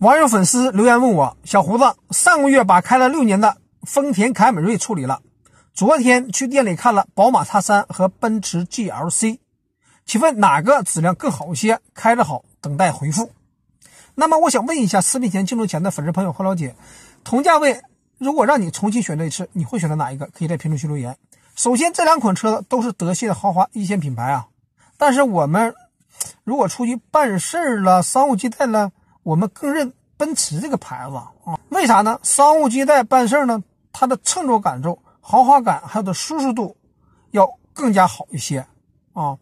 网友粉丝留言问我：“小胡子，上个月把开了六年的丰田凯美瑞处理了，昨天去店里看了宝马叉三和奔驰 GLC，请问哪个质量更好一些，开着好？等待回复。”那么我想问一下，视频前镜头前的粉丝朋友和老姐，同价位如果让你重新选择一次，你会选择哪一个？可以在评论区留言。首先，这两款车都是德系的豪华一线品牌啊，但是我们如果出去办事儿了，商务接待了。我们更认奔驰这个牌子啊，为啥呢？商务接待办事儿呢，它的乘坐感受、豪华感还有它的舒适度要更加好一些啊。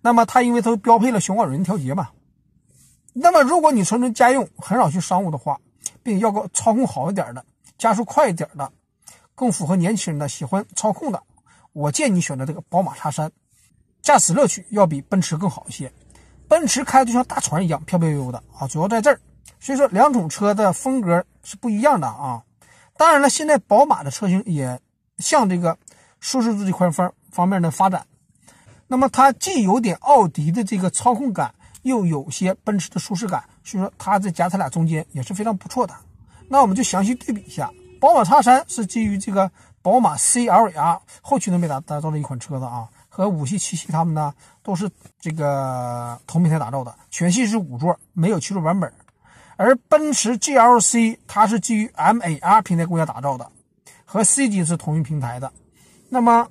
那么它因为它标配了悬挂软硬调节嘛。那么如果你纯纯家用很少去商务的话，并要个操控好一点的、加速快一点的、更符合年轻人的喜欢操控的，我建议你选择这个宝马叉三，驾驶乐趣要比奔驰更好一些。奔驰开就像大船一样飘飘悠悠的啊，主要在这儿，所以说两种车的风格是不一样的啊。当然了，现在宝马的车型也向这个舒适度这块方方面的发展，那么它既有点奥迪的这个操控感，又有些奔驰的舒适感，所以说它在夹它俩中间也是非常不错的。那我们就详细对比一下，宝马叉三是基于这个宝马 C L r 后驱的魅达打造的一款车子啊。和五系、七系它们呢，都是这个同平台打造的，全系是五座，没有七座版本。而奔驰 GLC 它是基于 MAR 平台共享打造的，和 C 级是同一平台的。那么，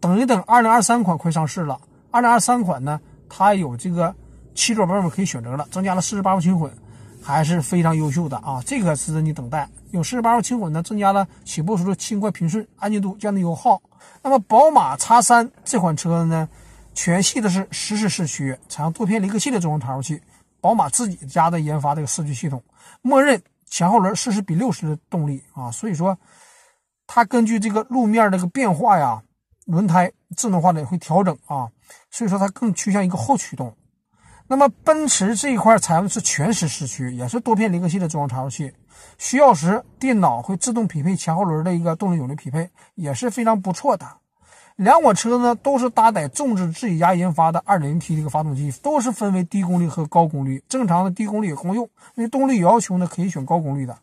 等一等，二零二三款快上市了。二零二三款呢，它有这个七座版本可以选择了，增加了四十八伏轻混，还是非常优秀的啊。这个值得你等待，有四十八伏轻混呢，增加了起步时候的轻快平顺，安静度，降低油耗。那么，宝马 X3 这款车呢，全系的是实时四驱，采用多片离合器的中央差速器，宝马自己家的研发这个四驱系统，默认前后轮四十比六十的动力啊，所以说它根据这个路面这个变化呀，轮胎智能化的也会调整啊，所以说它更趋向一个后驱动。那么奔驰这一块采用的是全时四驱，也是多片离合器的中央差速器，需要时电脑会自动匹配前后轮的一个动力扭力匹配，也是非常不错的。两款车呢都是搭载众志自己家研发的二点零 T 这个发动机，都是分为低功率和高功率，正常的低功率也通用，因为动力有要求呢可以选高功率的。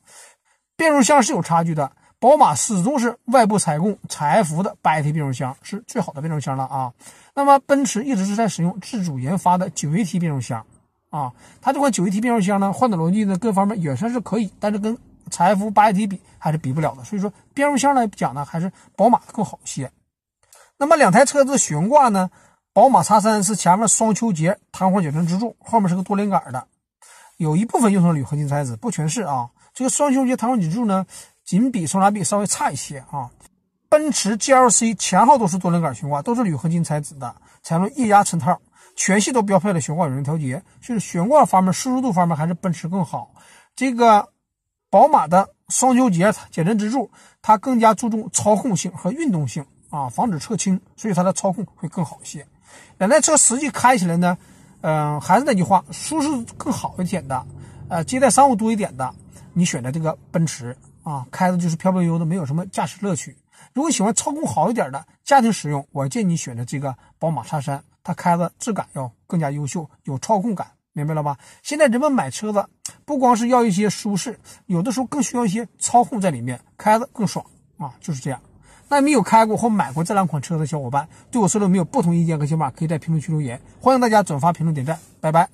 变速箱是有差距的。宝马始终是外部采购采孚的八 AT 变速箱是最好的变速箱了啊。那么奔驰一直是在使用自主研发的九 AT 变速箱啊。它这款九 AT 变速箱呢，换挡逻辑呢各方面也算是可以，但是跟采福八 AT 比还是比不了的。所以说，变速箱来讲呢，还是宝马更好一些。那么两台车的悬挂呢，宝马 X3 是前面双球节弹簧减震支柱，后面是个多连杆的，有一部分用上铝合金材质，不全是啊。这个双球节弹簧脊支柱呢。仅比松闸比稍微差一些啊。奔驰 GLC 前后都是多连杆悬挂，都是铝合金材质的，采用液压衬套，全系都标配了悬挂有人调节。就是悬挂方面、舒适度方面，还是奔驰更好。这个宝马的双休节减震支柱，它更加注重操控性和运动性啊，防止侧倾，所以它的操控会更好一些。两台车实际开起来呢，嗯，还是那句话，舒适更好一点的，呃，接待商务多一点的，你选择这个奔驰。啊，开的就是飘飘悠悠的，没有什么驾驶乐趣。如果喜欢操控好一点的家庭使用，我建议你选择这个宝马叉三，它开的质感要更加优秀，有操控感，明白了吧？现在人们买车子，不光是要一些舒适，有的时候更需要一些操控在里面，开的更爽啊，就是这样。那没有开过或买过这两款车的小伙伴，对我说的没有不同意见和想法，可以在评论区留言。欢迎大家转发、评论、点赞，拜拜。